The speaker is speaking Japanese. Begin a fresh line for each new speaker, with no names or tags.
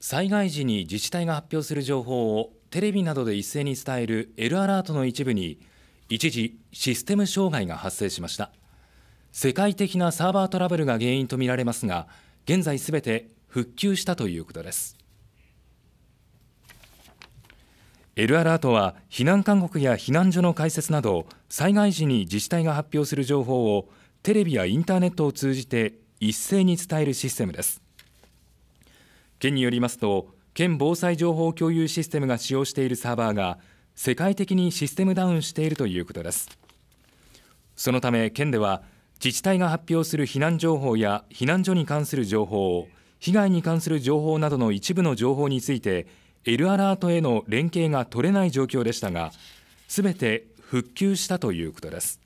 災害時に自治体が発表する情報をテレビなどで一斉に伝える L アラートの一部に一時システム障害が発生しました世界的なサーバートラブルが原因とみられますが現在すべて復旧したということです L アラートは避難勧告や避難所の開設など災害時に自治体が発表する情報をテレビやインターネットを通じて一斉に伝えるシステムです県によりますと県防災情報共有システムが使用しているサーバーが世界的にシステムダウンしているということですそのため県では自治体が発表する避難情報や避難所に関する情報を被害に関する情報などの一部の情報について L アラートへの連携が取れない状況でしたがすべて復旧したということです